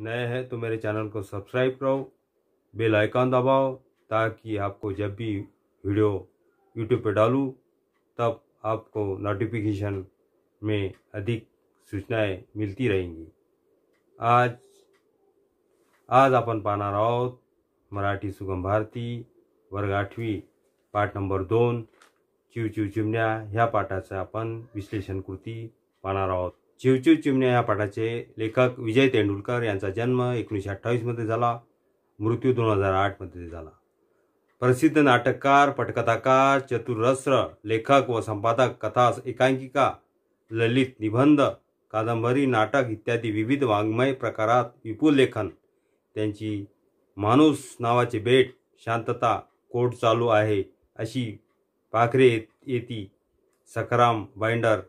नए हैं तो मेरे चैनल को सब्सक्राइब करो बेल आइकन दबाओ ताकि आपको जब भी वीडियो यूट्यूब पर डालूँ तब आपको नोटिफिकेशन में अधिक सूचनाएं मिलती रहेंगी आज आज अपन पाना आहोत मराठी सुगम भारती वर्ग आठवीं पाठ नंबर दोन चिव चिव चिमण्या हा पाठाच अपन विश्लेषण कृति पाना आहोत चिवचिव चिमण्या या पाठाचे लेखक विजय तेंडुलकर यांचा जन्म एकोणीसशे अठ्ठावीसमध्ये झाला मृत्यू दोन हजार आठमध्ये झाला प्रसिद्ध नाटककार पटकथाकार चतुरस्र लेखक व संपादक कथा एकांकिका ललित निबंध कादंबरी नाटक इत्यादी विविध वाङ्मय प्रकारात विपुल लेखन त्यांची माणूस नावाचे बेट शांतता कोट चालू आहे अशी पाखरे येती सखराम बाइंडर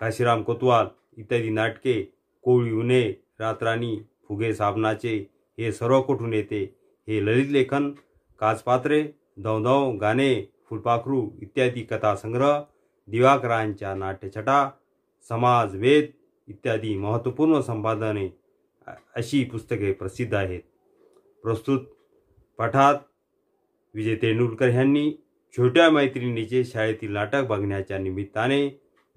काशीराम कोतवाल इत्यादी नाटके कोळी उन्हे रातराणी फुगे साबणाचे हे सर्व कुठून येते हे ललित लेखन काजपात्रे दवदव गाणे फुलपाखरू इत्यादी कथासंग्रह दिवाकरांच्या नाट्यछटा समाज वेद इत्यादी महत्त्वपूर्ण संपादने अशी पुस्तके प्रसिद्ध आहेत प्रस्तुत पाठात विजय तेंडुलकर यांनी छोट्या मैत्रिणीचे शाळेतील नाटक बघण्याच्या निमित्ताने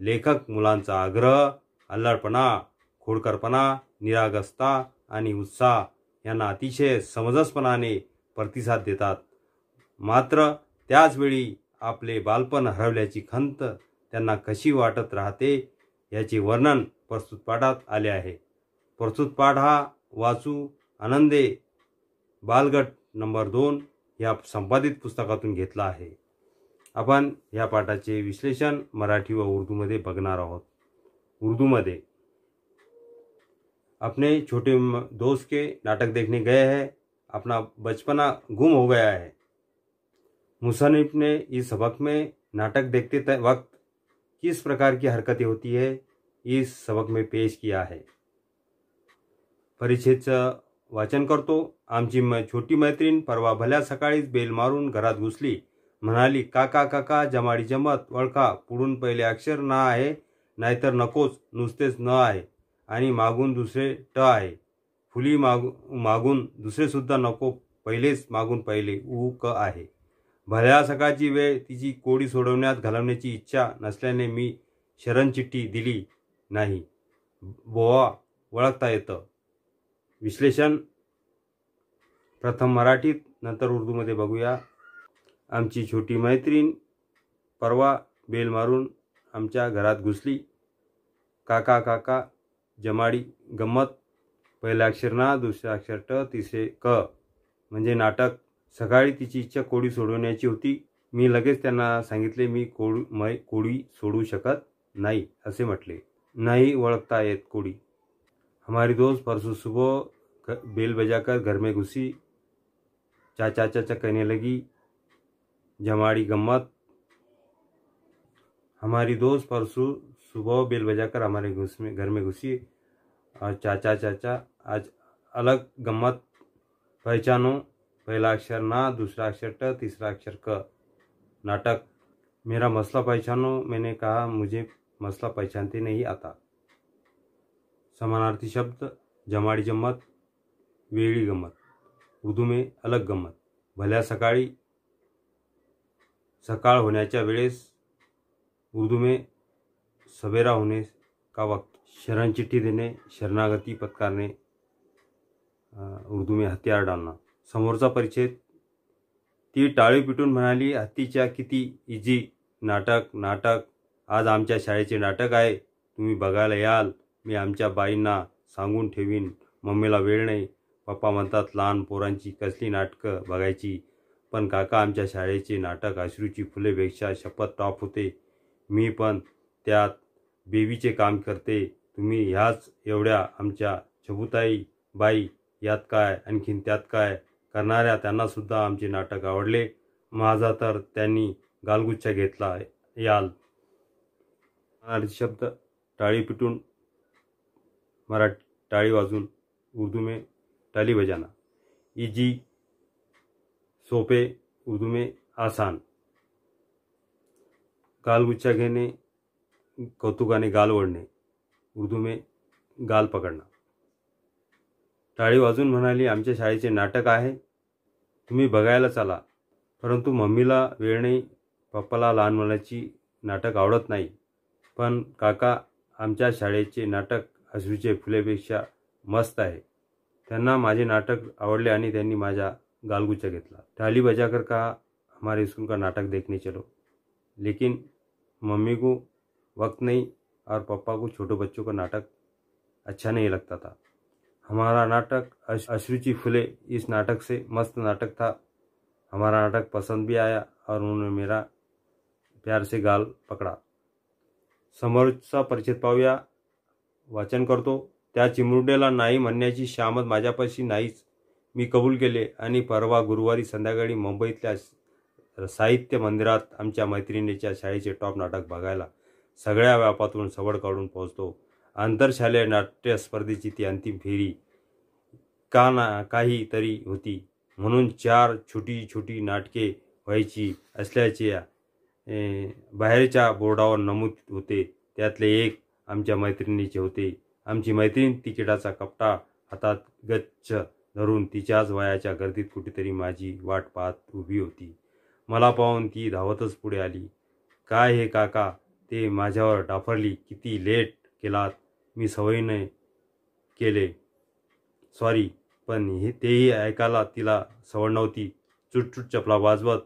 लेखक मुलांचा आग्रह अल्लाडपणा खोडकरपणा निरागस्ता आणि उत्साह यांना अतिशय समजसपणाने प्रतिसाद देतात मात्र त्याचवेळी आपले बालपण हरवल्याची खंत त्यांना कशी वाटत राहते याचे वर्णन प्रस्तुत पाठात आले आहे प्रस्तुत पाठ हा वाचू आनंदे बालगट नंबर दोन या संपादित पुस्तकातून घेतला आहे आपण या पाठाचे विश्लेषण मराठी व उर्दूमध्ये बघणार आहोत उर्दू उर्दूमध्ये अपने छोटे दोस्त के नाटक देखने गए हैं अपना बचपना गुम हो गया है मुसनिफ ने इस सबक में नाटक देखते वक्त किस प्रकार की हरकतें होती है इस सबक में पेश किया है परीक्षेचं वाचन करतो आमची छोटी मैत्रीण परवा भल्या सकाळीच बेल मारून घरात घुसली म्हणाली काका काका जमाडी जमत वळखा पुढून पहिले अक्षर ना आहे नाहीतर नकोच नुसतेच न आहे आणि मागून दुसरे ट आहे फुली मागू मागून दुसरेसुद्धा नको पहिलेच मागून पहिले उ क आहे भल्या सकाळची वेळ तिची कोडी सोडवण्यात घालवण्याची इच्छा नसल्याने मी शरणचिठ्ठी दिली नाही बोवा ओळखता येतं विश्लेषण प्रथम मराठीत नंतर उर्दूमध्ये बघूया आमची छोटी मैत्रीण परवा बेल मारून आमच्या घरात घुसली काका काका जमाडी गंमत पहिला अक्षर ना दुसरं अक्षर ट तिसरे क म्हणजे नाटक सकाळी तिची इच्छा कोडी सोडवण्याची होती मी लगेच त्यांना सांगितले मी कोड मै कोडी सोडू शकत नाही असे म्हटले नाही ओळखता येत कोडी हमारी दोस्त परसों सुबह बेल बजाकर घर में घुसी चाचा चाचा कहने लगी जमाड़ी गम्मत हमारी दोस्त परसों सुबह बेल बजाकर हमारे घुस में घर में घुसी और चाचा चाचा आज अलग गम्मत पहचानो पहला अक्षर ना दूसरा अक्षर ट तीसरा अक्षर क नाटक मेरा मसला पहचानो मैंने कहा मुझे मसला पहचानते नहीं आता समानार्थी शब्द जमाड़ी जम्मत वेड़ी गम्मत उर्दू में अलग गम्मत भल्या सकाळी सकाळ होण्याच्या वेळेस उर्दू में सवेरा होने का वक्त शरण चिट्ठी देने शरणागती पत्कारने उर्दू में हथियार डालना समोरचा परिच्छेद ती टाळी पिटून म्हणाली हत्तीच्या किती इजी नाटक नाटक आज आमच्या शाळेचे नाटक आहे तुम्ही बघायला याल मी आमच्या बाईंना सांगून ठेवीन मम्मीला वेळ नाही पप्पा म्हणतात लहान पोरांची कसली नाटकं बघायची पण काका आमच्या शाळेचे नाटक अश्रूची फुलेपेक्षा शपथ टॉप होते मी पण त्यात बेबीचे काम करते तुम्ही ह्याच एवढ्या आमच्या छबुताई बाई यात काय आणखीन त्यात काय करणाऱ्या त्यांनासुद्धा आमचे नाटक आवडले माझा तर त्यांनी गालगुच्छा घेतला याल शब्द टाळी पिटून मराठी टाळी वाजून उर्दू में टाळी बजाना इजी सोपे उर्दू में आसान गाल घेणे कौतुकाने गाल ओढणे उर्दू में गाल पकडणं टाळी वाजून म्हणाली आमच्या शाळेचे नाटक आहे तुम्ही बघायला चला परंतु मम्मीला वेळ नाही पप्पाला लहान मुलाची नाटक आवडत नाही पण काका आमच्या शाळेचे नाटक हसवीचे फुलेपेक्षा मस्त आहे त्यांना माझे नाटक आवडले आणि त्यांनी माझ्या गालगुच्छा घेतला टाळी बजाकर का हमारे स्कूल का नाटक देखने चलो लेकिन मम्मी को वक्त नहीं और पापा को छोटे बच्चों का नाटक अच्छा नहीं लगता था हमारा नाटक अश्रुचि फुले इस नाटक से मस्त नाटक था हमारा नाटक पसंद भी आया और उन्होंने मेरा प्यार से गाल पकडा समोरचा परिचित पाहूया वाचन करतो त्या चिमुरडेला नाही म्हणण्याची शामत माझ्यापाशी नाहीच मी कबूल केले आणि परवा गुरुवारी संध्याकाळी मुंबईतल्या तर साहित्य मंदिरात आमच्या मैत्रिणीच्या शाळेचे टॉप नाटक बघायला सगळ्या व्यापातून सवड काढून पोहोचतो आंतरशालेय नाट्य स्पर्धेची ती अंतिम फेरी का ना काहीतरी होती म्हणून चार छोटी छोटी नाटके व्हायची असल्याचे बाहेरच्या बोर्डावर नमूद होते त्यातले एक आमच्या मैत्रिणीचे होते आमची मैत्रीण तिकिटाचा कपटा हातात गच्छ धरून तिच्याच वयाच्या गर्दीत कुठेतरी माझी वाट पाहत उभी होती मला पाहून ती धावतच पुढे आली काय हे काका ते माझ्यावर डाफरली किती लेट केलात मी सवयीने केले सॉरी पण हे तेही ऐकायला तिला सवड नव्हती चुटचुट चपला वाजवत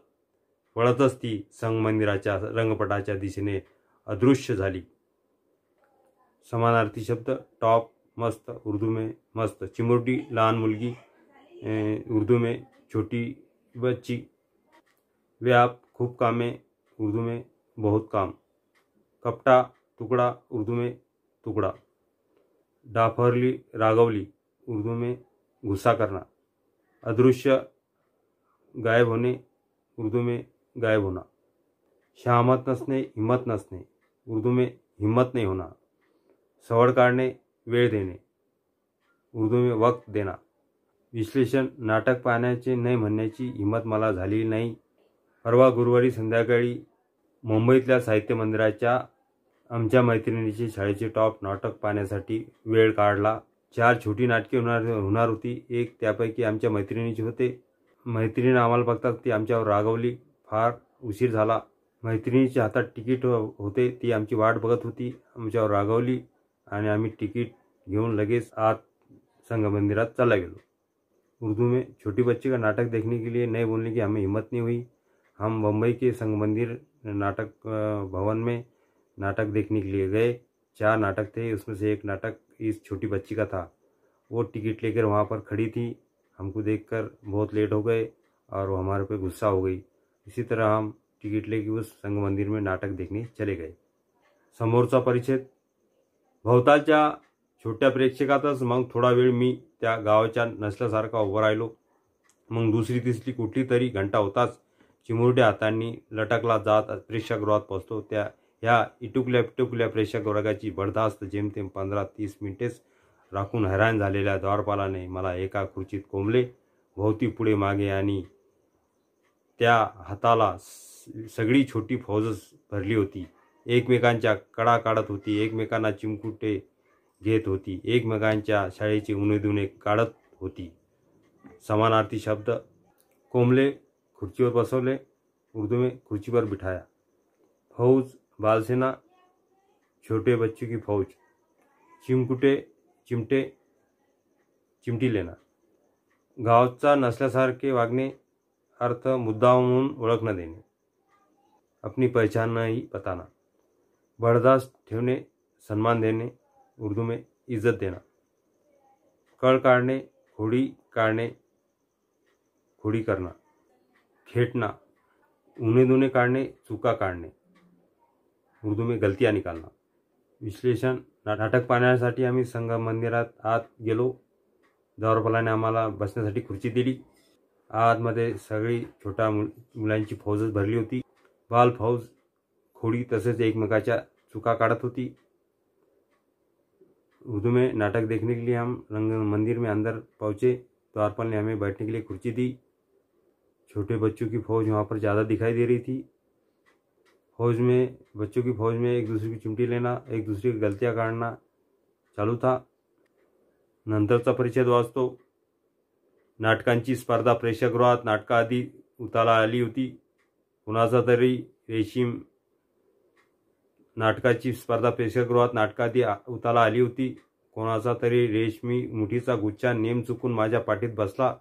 वळतच ती संगमंदिराच्या रंगपटाच्या दिशेने अदृश्य झाली समानार्थी शब्द टॉप मस्त उर्दू में मस्त चिमुरडी लहान मुलगी उर्दू में छोटी बच्ची वे आप खूब कामे उर्दू में बहुत काम कपटा टुकड़ा उर्दू में टुकड़ा डाफरली रागवली उर्दू में गुस्सा करना अदृश्य गायब होने उर्दू में गायब होना शहामत नसणे हिम्मत नसणे उर्दू में हिम्मत नहीं होना सवड काढणे वेळ देणे उर्दू में वक्त देना विश्लेषण नाटक पाहण्याचे नाही म्हणण्याची हिम्मत मला झालेली नाही परवा गुरुवारी संध्याकाळी मुंबईतल्या साहित्य मंदिराच्या आमच्या मैत्रिणीचे शाळेचे टॉप नाटक पाहण्यासाठी वेळ काढला चार छोटी नाटके होणार होणार होती एक त्यापैकी आमच्या मैत्रिणीची होते मैत्रिणी आम्हाला बघतात ती आमच्यावर रागवली फार उशीर झाला मैत्रिणीच्या हातात तिकीट हो- होते ती आमची वाट बघत होती आमच्यावर रागवली आणि आम्ही तिकीट घेऊन लगेच आत संगमंदिरात चला गेलो उर्दू में छोटी बच्ची का नाटक देखने के लिए नहीं बोलने की हमें हिम्मत नहीं हुई हम बम्बई के संग मंदिर नाटक भवन में नाटक देखने के लिए गए चार नाटक थे उसमें से एक नाटक इस छोटी बच्ची का था वो टिकट लेकर वहाँ पर खड़ी थी हमको देखकर बहुत लेट हो गए और वो हमारे पे गुस्सा हो गई इसी तरह हम टिकट लेके उस संग मंदिर में नाटक देखने चले गए समोरचा परिच्छेद भवताच्या छोट्या प्रेक्षकातच मग थोडा वेळ मी त्या गावाच्या नसल्यासारखा उभं राहिलो मग दुसरी तिसरी कुठली तरी घंटा होताच चिमुरड्या हातांनी लटकला जात प्रेक्षकगृहात पोहोचतो त्या ह्या इटुकल्या पिटुकल्या वर्गाची बडदास्त जेमतेम पंधरा तीस मिनिटेच राखून हैराण झालेल्या द्वारपालाने मला एका खुर्चीत कोंबले भोवती पुढे मागे आणि त्या हाताला सगळी छोटी फौजच भरली होती एकमेकांच्या कडा काढत होती एकमेकांना चिमकुटे घेत होती एकमेकांच्या शाळेचे उणे काढत होती समानार्थी शब्द कोंबले खुर्ची पर ले उर्दू में खुर्ची पर बिठाया फौज बाल सेना छोटे बच्चों की फौज चिमकुटे चिमटे चिमटी लेना गाँव का गावचा के वागने अर्थ मुद्दा ओख न देने अपनी पहचान ही बताना बर्दाश्त ठेवणे सम्मान देने उर्दू में इज्जत देना कड़ काड़ने खोडी काड़ने खोडी करना खेटना ऊने दुने काढणे चुका काढणे उर्दू में गलतिया निकालना विश्लेषण नाटक पाहण्यासाठी आम्ही संघ मंदिरात आत गेलो द्वारपालाने आम्हाला बसण्यासाठी खुर्ची दिली आतमध्ये सगळी छोटा मुल मुलांची फौजच भरली होती बाल फौज खोडी तसेच एकमेकाच्या चुका काढत होती उर्दू में नाटक देखने के लिए हम रंग मंदिर में अंदर पहुँचे द्वारपाल ने हमें बैठने के लिए कुर्सी दी छोटे बच्चों की फौज वहाँ पर ज़्यादा दिखाई दे रही थी फौज में बच्चों की फौज में एक दूसरे की चिमटी लेना एक दूसरे की गलतियाँ काटना चालू था नंतरचा परिच्छेद वाचतो नाटकांची स्पर्धा प्रेक्षकगृहात नाटकाआधी उताला आली होती कुणाचा तरी रेशीम नाटकाची स्पर्धा प्रेक्षकगृहात आदि उताला आली होती कोणाचा तरी रेशमी मुठीचा गुच्छा नेम चुकून माझ्या पाठीत बसला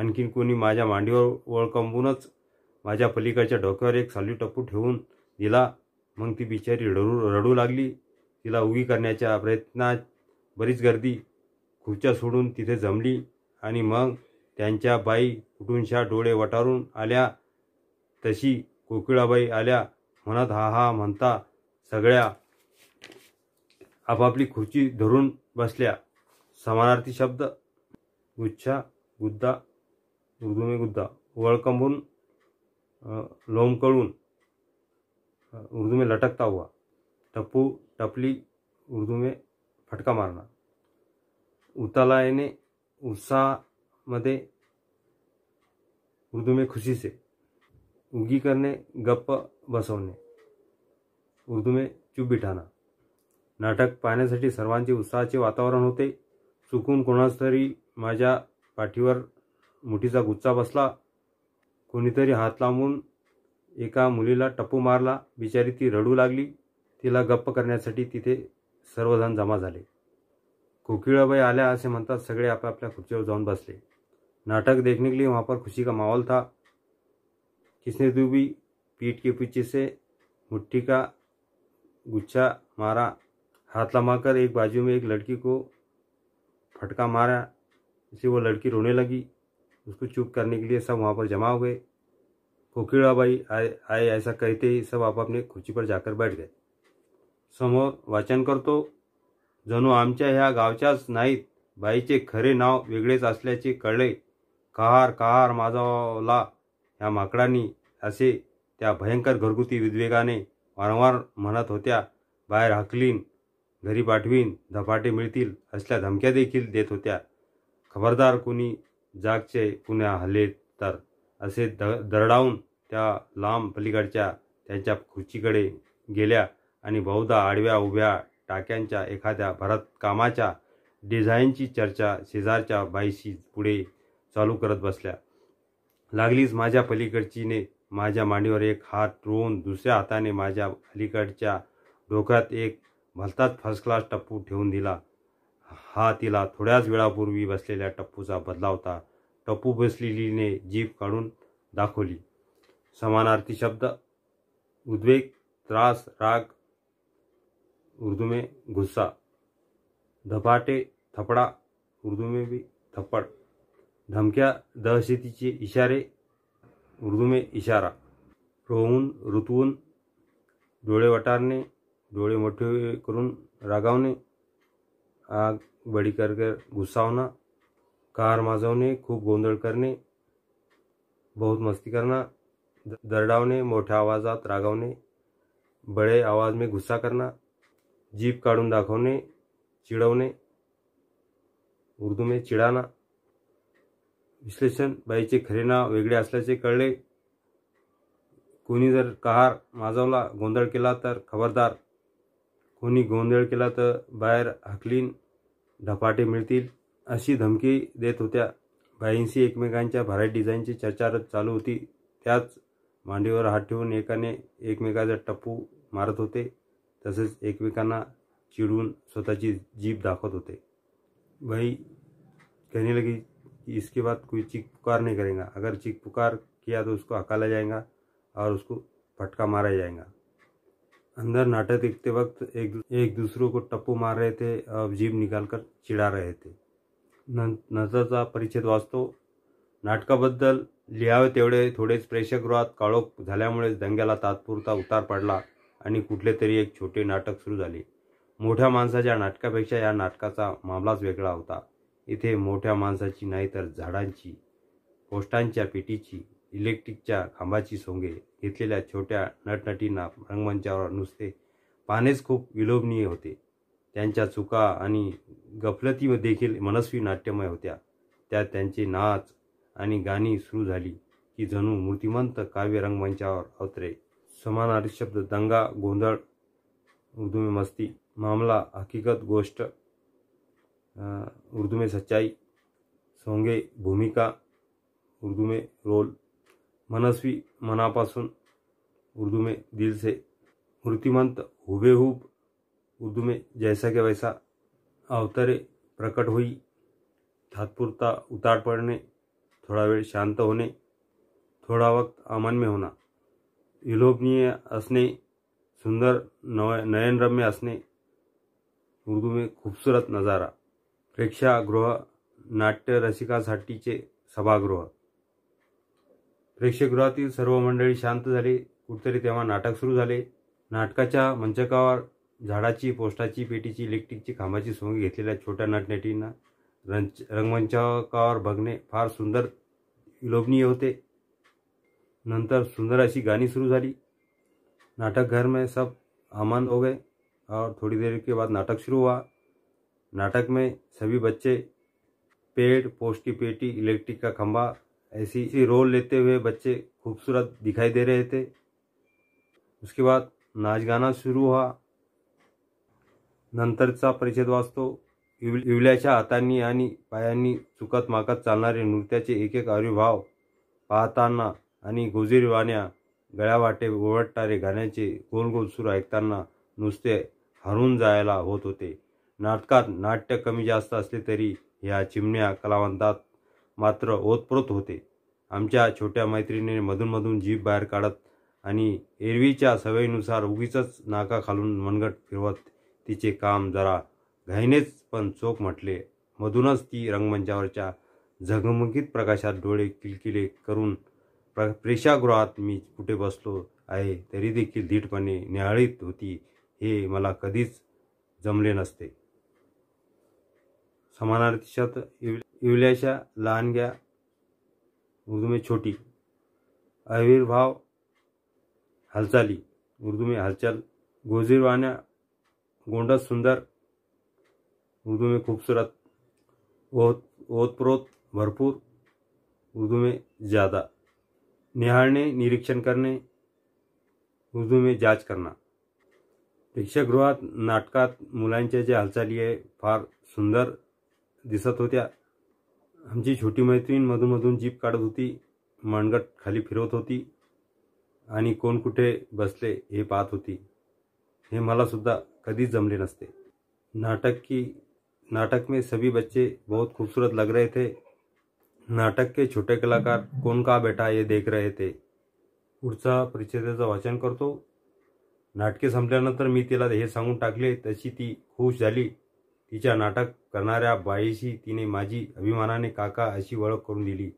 आणखीन कोणी माझ्या मांडीवर वळकंबूनच माझ्या पलीकडच्या डोक्यावर एक साली टप्पू ठेवून दिला मग ती बिचारी रडू रडू लागली तिला उगी करण्याच्या प्रयत्नात बरीच गर्दी खुर्च्या सोडून तिथे जमली आणि मग त्यांच्या बाई कुटुंशा डोळे वटारून आल्या तशी कोकिळाबाई आल्या म्हणत हा हा म्हणता सगळ्या आपापली खुर्ची धरून बसल्या समानार्थी शब्द गुच्छा गुद्दा दुर्दुमी गुद्दा वळकंबून लोमकळून उर्दू में लटकता हुआ टप्पू टपली उर्दू में फटका मारना उताला येणे उत्साहामध्ये उर्दू में खुशी से उगी करणे गप्प बसवणे उर्दू में चूप नाटक पाहण्यासाठी सर्वांचे उत्साहाचे वातावरण होते चुकून कोणास तरी माझ्या पाठीवर मुठीचा गुच्चा बसला कोणीतरी हात लांबून एका मुलीला टप्पू मारला बिचारी ती रडू लागली तिला गप्प करण्यासाठी तिथे सर्वजण जमा झाले कोकिळाबाई आल्या असे म्हणतात सगळे आपापल्या खुर्चीवर जाऊन बसले नाटक देखने के लिए वहाँ पर खुशी का माहौल था किसने दूबी पीठ के पीछे से मुट्ठी का गुच्छा मारा हाथ लमाकर एक बाजू में एक लड़की को फटका मारा इसे वो लड़की रोने लगी उसको चुप करने के लिए सब वहाँ पर जमा हो गए कोकिड़ा बाई आए आए ऐसा कहते ही सब आपापने खुर्ची पर जाकर बैठ गए समोर वाचन करतो जणू आमच्या ह्या गावच्याच नाहीत बाईचे खरे नाव वेगळेच असल्याचे कळले कहार कहार माजवला ह्या माकडांनी असे त्या भयंकर घरगुती विद्वेगाने वारंवार म्हणत होत्या बाहेर हकलीन घरी पाठवीन धपाटे मिळतील असल्या धमक्या देखील देत होत्या खबरदार कोणी जागचे पुण्या हल्ले तर असे द दरडावून त्या लांब पलीकडच्या त्यांच्या खुर्चीकडे गेल्या आणि बहुधा आडव्या उभ्या टाक्यांच्या एखाद्या भरतकामाच्या डिझाईनची चर्चा शेजारच्या बाईशी पुढे चालू करत बसल्या लागलीच माझ्या पलीकडचीने माझ्या मांडीवर एक हात रोवून दुसऱ्या हाताने माझ्या अलीकडच्या डोक्यात एक भलताच फर्स्ट क्लास टप्पू ठेवून दिला हा तिला थोड्याच वेळापूर्वी बसलेल्या टप्पूचा बदला होता टप्पू बसलेलीने जीभ काढून दाखवली समानार्थी शब्द उद्वेग त्रास राग उर्दू में गुस्सा धपाटे थपडा उर्दू में थप्पड धमक्या दहशतीचे इशारे उर्दू इशारा रोवून ऋतवून डोळे वटारणे डोळे मोठे करून रागावणे आग बडी कर घुसावणं कार माजवणे खूप गोंधळ करणे बहुत मस्ती करना दरडावणे मोठ्या आवाजात रागावणे बडे आवाज में गुस्सा करना जीप काढून दाखवणे चिडवणे उर्दू में चिडाना विश्लेषण बाईचे खरे नाव वेगळे असल्याचे कळले कोणी जर कार माजवला गोंधळ केला तर खबरदार कोणी गोंधळ केला तर बाहेर हकलीन ढपाटे मिळतील अशी धमकी देत होत्या बाईंशी एकमेकांच्या भारी डिझाईनची चर्चा चालू होती त्याच मांडीवर हात ठेवून एकाने एकमेकाचा टप्पू मारत होते तसेच एकमेकांना चिडून स्वतःची जीभ दाखवत होते भाई कहने लगी इसके बाद कोई चिक पुकार नहीं करेगा अगर चिक पुकार किया तो उसको हकाला जाएगा और उसको फटका मारा जाएगा अंदर नाटक देखते वक्त एक एक दूसरों को टप्पू मार रहे थे और जीभ निकालकर चिडा रहे थे नजरचा परिच्छेद वाचतो नाटकाबद्दल लिहावे तेवढे थोडेच प्रेक्षकगृहात काळोख झाल्यामुळे दंग्याला तात्पुरता उतार पडला आणि कुठले तरी एक छोटे नाटक सुरू झाले मोठ्या माणसाच्या नाटकापेक्षा या नाटकाचा मामलाच वेगळा होता इथे मोठ्या माणसाची नाही तर झाडांची पोस्टांच्या पेटीची इलेक्ट्रिकच्या खांबाची सोंगे घेतलेल्या छोट्या नटनटींना रंगमंचावर नुसते पाहणेच खूप विलोभनीय होते त्यांच्या चुका आणि गफलती देखील मनस्वी नाट्यमय होत्या त्यात त्यांचे नाच आणि गाणी सुरू झाली की जणू मूर्तिमंत काव्य रंगमंचावर अवतरे समानार्थी शब्द दंगा गोंधळ उर्दू मस्ती मामला हकीकत गोष्ट उर्दू सच्चाई सोंगे भूमिका उर्दू रोल मनस्वी मनापासून उर्दू में दिल से मूर्तिमंत हुबेहूब उर्दू में जैसा के वैसा अवतरे प्रकट होई तात्पुरता उतार पडणे थोडा वेळ शांत होणे थोडा वक्त अमन में होना विलोभनीय असणे सुंदर नव नयनरम्य असणे उर्दू में खूबसूरत नजारा प्रेक्षागृह नाट्य रसिकासाठीचे सभागृह प्रेक्षकगृहातील सर्व मंडळी शांत झाले कुठेतरी तेव्हा नाटक सुरू झाले नाटकाच्या मंचकावर झाडाची पोस्टाची पेटीची इलेक्ट्रिकची खांबाची सोंगी घेतलेल्या छोट्या नाटनेटींना रंच रंगमंचकावर बघणे फार सुंदर विलोभनीय होते नंतर सुंदर अशी गाणी सुरू झाली नाटक घर में सब अमन हो गए और थोड़ी देर के बाद नाटक शुरू हुआ नाटक में सभी बच्चे पेड़ पोस्ट पेटी इलेक्ट्रिक का खंबा ऐसी ऐसी रोल लेते हुए बच्चे खूबसूरत दिखाई दे रहे थे उसके बाद नाच गाना सुरू हुआ नंतरचा परिषद वाचतो इवल्याच्या हातांनी आणि पायांनी चुकत माकत चालणारे नृत्याचे एक एक आविर्भाव पाहताना आणि गोजीरवाण्या गळ्यावाटे ओवटणारे गाण्याचे गोलगोल सुर ऐकताना नुसते हरून जायला होत होते नाटकात नाट्य कमी जास्त असले तरी ह्या चिमण्या कलावंतात मात्र ओतप्रोत होते आमच्या छोट्या मैत्रिणीने मधूनमधून जीभ बाहेर काढत आणि एरवीच्या सवयीनुसार उगीच नाका खालून मनगट फिरवत तिचे काम जरा घाईनेच पण चोख म्हटले मधूनच ती रंगमंचावरच्या झगमगीत प्रकाशात डोळे किलकिले करून प्र प्रेक्षागृहात मी कुठे बसलो आहे तरी देखील धीटपणे निहाळीत होती हे मला कधीच जमले नसते समानार्थी इवल्याशा लहानग्या उर्दू में छोटी आविर्भाव हालचाली उर्दू में हालचाल गोजीरवाण्या गोंडस सुंदर उर्दू में खूबसूरत ओत ओतप्रोत भरपूर उर्दू में ज़्यादा निहारने निरीक्षण करणे उर्दू में जाच करना प्रेक्षागृहात नाटकात मुलांच्या ज्या हालचाली आहे फार सुंदर दिसत होत्या आमची छोटी मैत्रीण मधूनमधून जीप काढत होती मणगट खाली फिरवत होती आणि कोण कुठे बसले हे पाहत होती हे मलासुद्धा कधीच जमले नसते नाटक की नाटक में सभी बच्चे बहुत खूबसूरत लग रहे थे नाटक के छोटे कलाकार कोण का बेटा हे देख रहे थे पुढचा परिच्छेदाचं वाचन करतो नाटके संपल्यानंतर मी तिला हे सांगून टाकले तशी ती खुश झाली तिच्या नाटक करणाऱ्या बाईशी तिने माझी अभिमानाने काका अशी ओळख करून दिली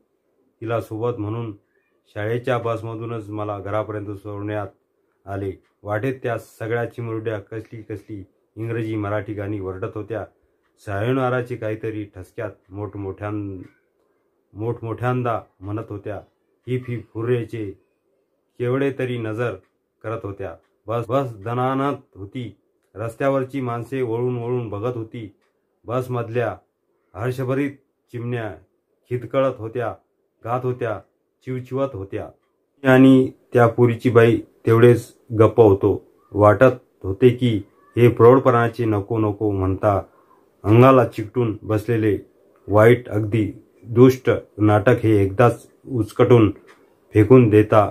तिला सोबत म्हणून शाळेच्या बसमधूनच मला घरापर्यंत सोडण्यात आले वाटेत त्या सगळ्या चिमुरड्या कसली कसली इंग्रजी मराठी गाणी वरडत होत्या सायनाराची काहीतरी ठसक्यात मोठमोठ्यां मोठमोठ्यांदा म्हणत होत्या हिफ हिफ हुर्रेचे केवढे तरी नजर करत होत्या बस बस दनानात होती रस्त्यावरची माणसे वळून वळून बघत होती बसमधल्या हर्षभरीत चिमण्या खिदकळत होत्या गात होत्या चिवचिवत होत्या आणि त्या पुरीची बाई तेवढेच गप्प होतो वाटत होते की हे प्रौढपणाचे नको नको म्हणता अंगाला चिकटून बसलेले वाईट अगदी दुष्ट नाटक हे एकदाच उचकटून फेकून देता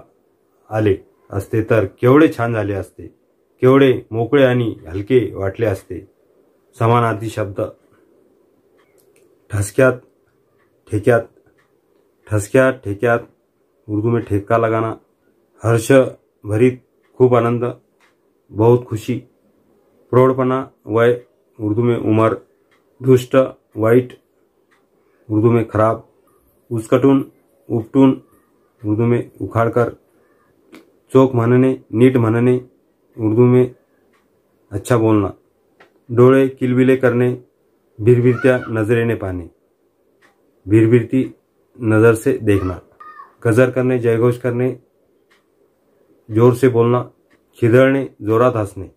आले असते तर केवढे छान झाले असते केवढे मोकळे आणि हलके वाटले असते समानार्थी शब्द ठसक्यात ठेक्यात ठसक्यात ठेक्यात उर्दू में ठेका लगाना हर्ष भरीत खूप आनंद बहुत खुशी प्रौढपणा वय उर्दू में उमर दुष्ट वाईट उर्दू में खराब उचकटून उपटून उर्दू में उखाडकर चोख म्हणणे नीट म्हणणे उर्दू में अच्छा बोलना डोळे किलबिले करने भिरभिरत्या ने पाने भिरभिरती नज़र से देखना गजर करने जयघोष करने जोर से बोलना खिदड़ने जोरात हंसने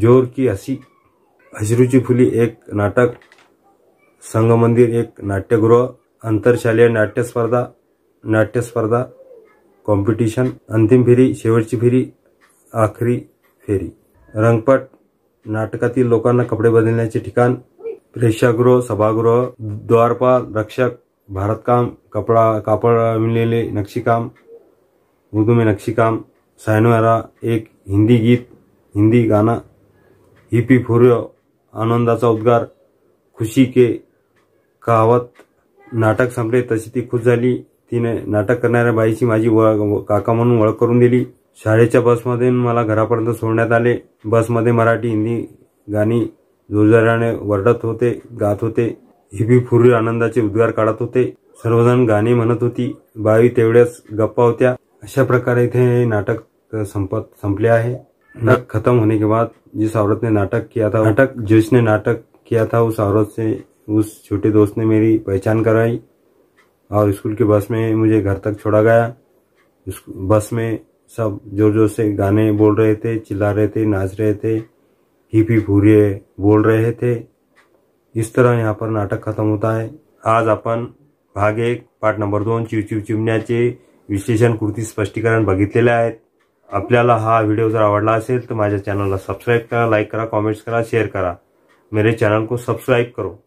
जोर की हंसी हजरूची फुली एक नाटक संघ मंदिर एक नाट्यगृह स्पर्धा नाट्य स्पर्धा कॉम्पिटिशन अंतिम फेरी शेवटची फेरी आखरी फेरी रंगपट नाटकातील लोकांना कपडे बदलण्याचे ठिकाण प्रेक्षागृह सभागृह द्वारपाल रक्षक भारतकाम कपडा कापड विणलेले नक्षीकाम उर्दू नक्षीकाम सायनोरा एक हिंदी गीत हिंदी गाणं हिपी फुर्य आनंदाचा उद्गार खुशी के कहावत नाटक संपले तशी ती खुश झाली तिने नाटक करणाऱ्या बाईची माझी काका म्हणून ओळख करून दिली शाळेच्या बसमध्ये मला घरापर्यंत सोडण्यात आले बसमध्ये मराठी हिंदी गाणी जोरजोराने वरडत होते गात होते हिबी फुरी आनंदाचे उद्गार काढत होते सर्वजण गाणी म्हणत होती बावी तेवढ्याच गप्पा होत्या अशा प्रकारे इथे हे नाटक संपत संपले आहे नाटक खतम होने के बाद जिस औरत ने नाटक किया था नाटक जिसने नाटक किया था उस औरत से उस छोटे दोस्त ने मेरी पहचान कराई और स्कूल के बस में मुझे घर तक छोड़ा गया बस में सब जोर जोर से गाने बोल रहे थे चिल्ला रहे थे नाच रहे थे हिपी हिप बोल रहे थे इस तरह यहाँ पर नाटक खत्म होता है आज आपण भाग एक पार्ट नंबर दोन चिव चिमण्याचे विश्लेषण कृती स्पष्टीकरण बघितलेले आहेत आपल्याला हा व्हिडिओ जर आवडला असेल तर माझ्या चॅनलला सबस्क्राईब करा लाईक करा कॉमेंट्स करा शेअर करा मेरे चॅनल को सब्सक्राइब करो